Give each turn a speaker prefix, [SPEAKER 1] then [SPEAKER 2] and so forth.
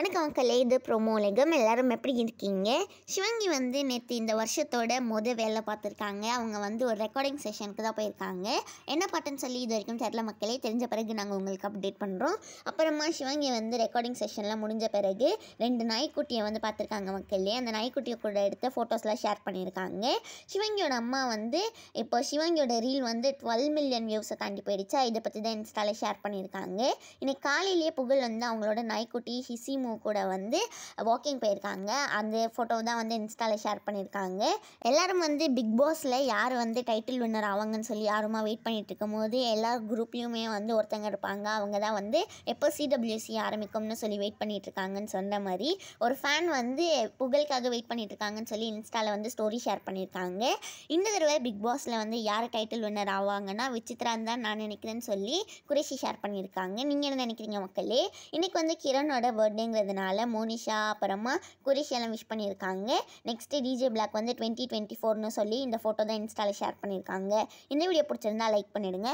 [SPEAKER 1] வணக்கம் மக்களே இது ப்ரோமோ உலகம் எல்லோரும் எப்படி இருக்கீங்க சிவங்கி வந்து நேற்று இந்த வருஷத்தோட மொதல் வேலை பார்த்துருக்காங்க அவங்க வந்து ஒரு ரெக்கார்டிங் செஷனுக்கு தான் போயிருக்காங்க என்ன பாட்டுன்னு சொல்லி இது வரைக்கும் தெரில மக்களே தெரிஞ்ச பிறகு நாங்கள் உங்களுக்கு அப்டேட் பண்ணுறோம் அப்புறமா சிவங்கி வந்து ரெக்கார்டிங் செஷன்லாம் முடிஞ்ச பிறகு ரெண்டு நாய்க்குட்டியை வந்து பார்த்துருக்காங்க மக்களே அந்த நாய்க்குட்டியை கூட எடுத்த ஃபோட்டோஸ்லாம் ஷேர் பண்ணியிருக்காங்க சிவங்கியோட அம்மா வந்து இப்போ சிவங்கியோட ரீல் வந்து டுவெல் மில்லியன் வியூஸை தாண்டி போயிடுச்சா இதை பற்றி தான் இன்ஸ்டாவில் ஷேர் பண்ணியிருக்காங்க இன்னைக்கு காலையிலேயே புகழ் வந்து அவங்களோட நாய்க்குட்டி ஹிசி குங்குமு கூட வந்து வாக்கிங் போயிருக்காங்க அந்த ஃபோட்டோ தான் வந்து இன்ஸ்டாவில் ஷேர் பண்ணியிருக்காங்க எல்லோரும் வந்து பிக் பாஸில் யார் வந்து டைட்டில் வின்னர் ஆவாங்கன்னு சொல்லி யாருமா வெயிட் பண்ணிகிட்டு இருக்கும்போது எல்லா குரூப்லேயுமே வந்து ஒருத்தங்க இருப்பாங்க அவங்க தான் வந்து எப்போ சிடபிள்யூசி ஆரம்பிக்கும்னு சொல்லி வெயிட் பண்ணிகிட்ருக்காங்கன்னு இருக்காங்கன்னு சொன்ன மாதிரி ஒரு ஃபேன் வந்து புகழுக்காக வெயிட் பண்ணிகிட்ருக்காங்கன்னு சொல்லி இன்ஸ்டாவில் வந்து ஸ்டோரி ஷேர் பண்ணியிருக்காங்க இந்த தடவை பிக் பாஸில் வந்து யார் டைட்டில் வின்னர் ஆவாங்கன்னா விசித்ரான் தான் நான் நினைக்கிறேன்னு சொல்லி குறைஷி ஷேர் பண்ணியிருக்காங்க நீங்கள் என்ன நினைக்கிறீங்க மக்களே இன்றைக்கி வந்து கிரணோட பர்த்டேங்க அப்படிங்கிறதுனால மோனிஷா அப்புறமா குரிஷ் எல்லாம் விஷ் பண்ணியிருக்காங்க நெக்ஸ்ட்டு டிஜே பிளாக் வந்து டுவெண்ட்டி டுவெண்ட்டி ஃபோர்னு சொல்லி இந்த ஃபோட்டோ தான் இன்ஸ்டாவில் ஷேர் பண்ணியிருக்காங்க இந்த வீடியோ பிடிச்சிருந்தா லைக் பண்ணிவிடுங்க